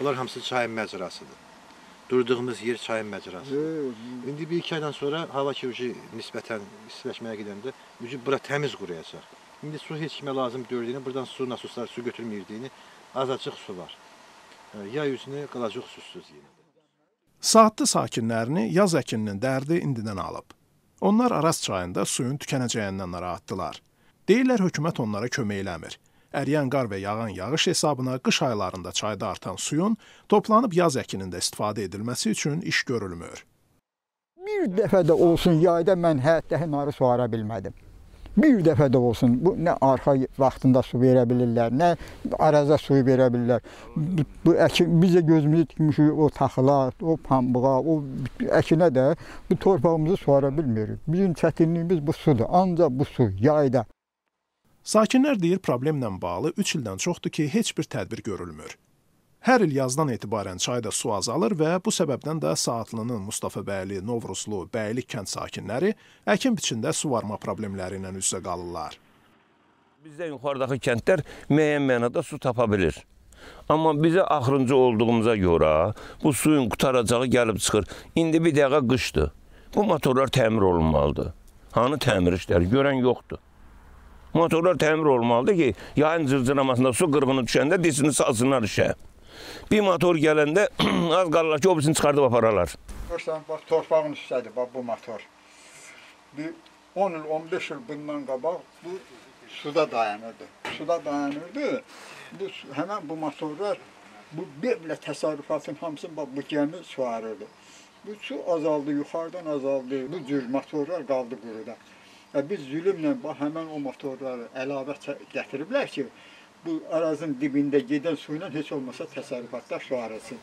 Bunlar hamısı çayın məcrasıdır. Durduğumuz yer çayın məcrasıdır. Hə, hə. İndi bir iki aydan sonra hava ki ucu nisbətən istiləşməyə gedəndə ucu bura təmiz quruyacaq. İndi su heç kimə lazım gördüyünü, buradan su nasuslar su götürməyirdiyini, azacıq su var. Hə, ya yüzünü qalacaq susuz yenə. Saatlı sakinlərini yaz əkininin dərdi indidən alıb. Onlar Araz çayında suyun tükənəcəyindən narahatdılar. Deyirlər hökumət onlara kömək eləmir. Əriyən qar və yağan yağış hesabına qış aylarında çayda artan suyun toplanıb yaz əkinində istifadə edilməsi üçün iş görülmür. Bir dəfə də olsun yayda mən həyətdə hinarı suara bilmədim. Bir dəfə də olsun, bu nə arxa vaxtında su verə bilirlər, nə araza suyu verə bilirlər. Bu, bu əkin, biz də gözümüzü tikmişik o taxıla, o pambığa, o əkinə də bu torpağımızı suara bilmirik. Bizim çətinliyimiz bu sudur, ancaq bu su yayda. Sakinlər deyir, problemlə bağlı 3 ildən çoxdur ki, heç bir tədbir görülmür. Hər il yazdan etibarən çayda su azalır və bu səbəbdən də Saatlının Mustafa Bəyli, Novruzlu, Bəylik kənd sakinləri əkin-biçində suvarma problemləri ilə üz-üzə qalırlar. Bizdə yuxarıdakı kəndlər müəyyən mənada su tapa bilir. Amma bizə axırıncı olduğumuza görə bu suyun qutaracağı gəlib çıxır. İndi bir dəqiqə qışdır. Bu motorlar təmir olunmalıdır. Hanı təmir işləri görən yoxdur. Motorlar təmir olmalıdır ki, yayın cırcınamasında su qırğını düşəndə disini salsınlar işə. Bir motor gələndə az qalırlar ki, o birisini çıxardıb aparalar. Görsən, bax torpağın üstədir, bax bu motor. Bir 10 il, 15 il bundan qabaq bu suda dayanırdı. Suda dayanırdı. Bu həmin bu motorlar bu beblə təsərrüfatın hamısını bax bu gəmi suarırdı. Bu su azaldı, yuxarıdan azaldı. Bu cür motorlar qaldı quruda. Və e, biz zülmlə həmən o motorları əlavə gətiriblər ki, bu ərazinin dibində gedən su ilə heç olmasa təsərrüfatda şuarılsın.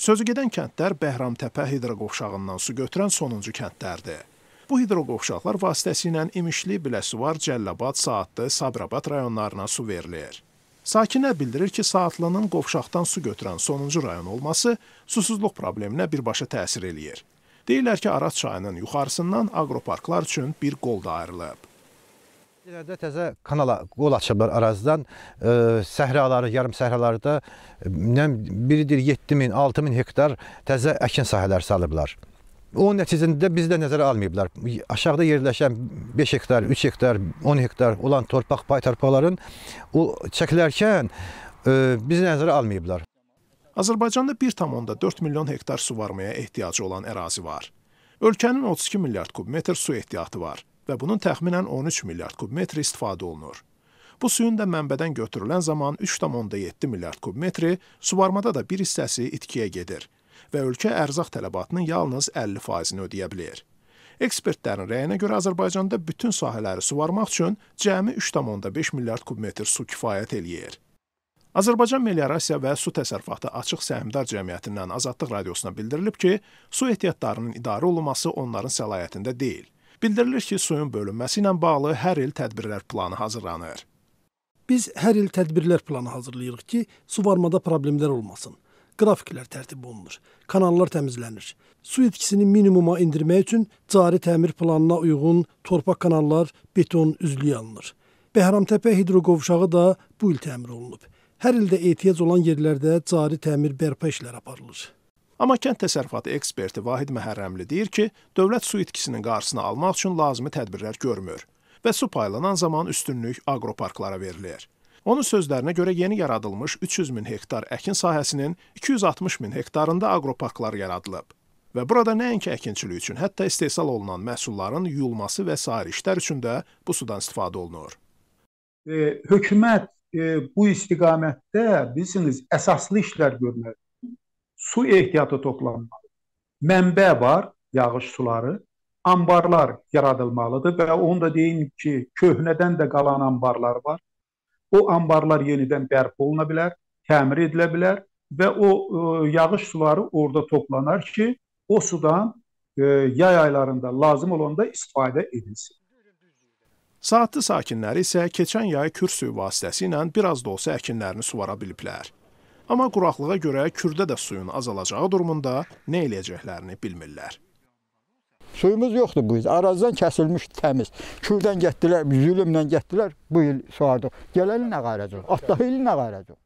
Sözü gedən kəndlər Bəhramtəpə hidroqovşağından su götürən sonuncu kəndlərdir. Bu hidroqovşaqlar vasitəsilə İmişli, Biləsuvar, Cəllabad, Saatlı, Sabrabad rayonlarına su verilir. Sakinlər bildirir ki, Saatlının qovşaqdan su götürən sonuncu rayon olması susuzluq probleminə birbaşa təsir eləyir. Deyirlər ki, Araz çayının yuxarısından aqroparklar üçün bir qol da ayrılıb. İlərdə təzə kanala qol açıblar Arazdan. E, səhraları, yarım səhralarda biridir 7 min, 6 min hektar təzə əkin sahələri salıblar. Onun nəticəsində biz də nəzərə almayıblar. Aşağıda yerləşən 5 hektar, 3 hektar, 10 hektar olan torpaq pay torpaqların o çəkilərkən e, biz nəzərə almayıblar. Azərbaycanda 1,4 milyon hektar suvarmaya ehtiyacı olan ərazi var. Ölkənin 32 milyard kubmetr su ehtiyatı var və bunun təxminən 13 milyard kubmetri istifadə olunur. Bu suyun da mənbədən götürülən zaman 3,7 milyard kubmetri, suvarmada da bir hissəsi itkiyə gedir və ölkə ərzaq tələbatının yalnız 50%-ni ödəyə bilir. Ekspertlərin rəyinə görə Azərbaycanda bütün sahələri suvarmaq üçün cəmi 3,5 milyard kubmetr su kifayət eləyir. Azərbaycan Meliorasiya və Su Təsərrüfatı Açıq Səhmdar Cəmiyyətindən Azadlıq Radiosuna bildirilib ki, su ehtiyatlarının idarə olunması onların səlahiyyətində deyil. Bildirilir ki, suyun bölünməsi ilə bağlı hər il tədbirlər planı hazırlanır. Biz hər il tədbirlər planı hazırlayırıq ki, suvarmada problemlər olmasın. Qrafiklər tərtib olunur, kanallar təmizlənir. Su itkisini minimuma endirmək üçün cari təmir planına uyğun torpaq kanallar beton üzlüyə alınır. Bəhramtəpə hidroqovşağı da bu il təmir olunub hər ildə ehtiyac olan yerlərdə cari təmir bərpa işləri aparılır. Amma kənd təsərrüfatı eksperti Vahid Məhərrəmli deyir ki, dövlət su itkisinin qarşısını almaq üçün lazımi tədbirlər görmür və su paylanan zaman üstünlük aqroparklara verilir. Onun sözlərinə görə yeni yaradılmış 300 min hektar əkin sahəsinin 260 min hektarında aqroparklar yaradılıb. Və burada nəinki əkinçilik üçün, hətta istehsal olunan məhsulların yuyulması və sair işlər üçün də bu sudan istifadə olunur. E, hökumət e, bu istiqamətdə bilirsiniz əsaslı işlər görməli. Su ehtiyatı toplanmalı. Mənbə var, yağış suları, anbarlar yaradılmalıdır və onu da deyim ki, köhnədən də qalan anbarlar var. O anbarlar yenidən bərpa oluna bilər, təmir edilə bilər və o e, yağış suları orada toplanar ki, o sudan e, yay aylarında lazım olanda istifadə edilsin. Saatlı sakinləri isə keçən yay kür suyu vasitəsilə bir az da olsa əkinlərini suvara biliblər. Amma quraqlığa görə kürdə də suyun azalacağı durumunda nə eləyəcəklərini bilmirlər. Suyumuz yoxdur bu il. Arazidən kəsilmişdi təmiz. Kürdən getdilər, zülmlə getdilər. Bu il suardıq. Gələn il nə qayıracaq? Atla il nə qayıracaq?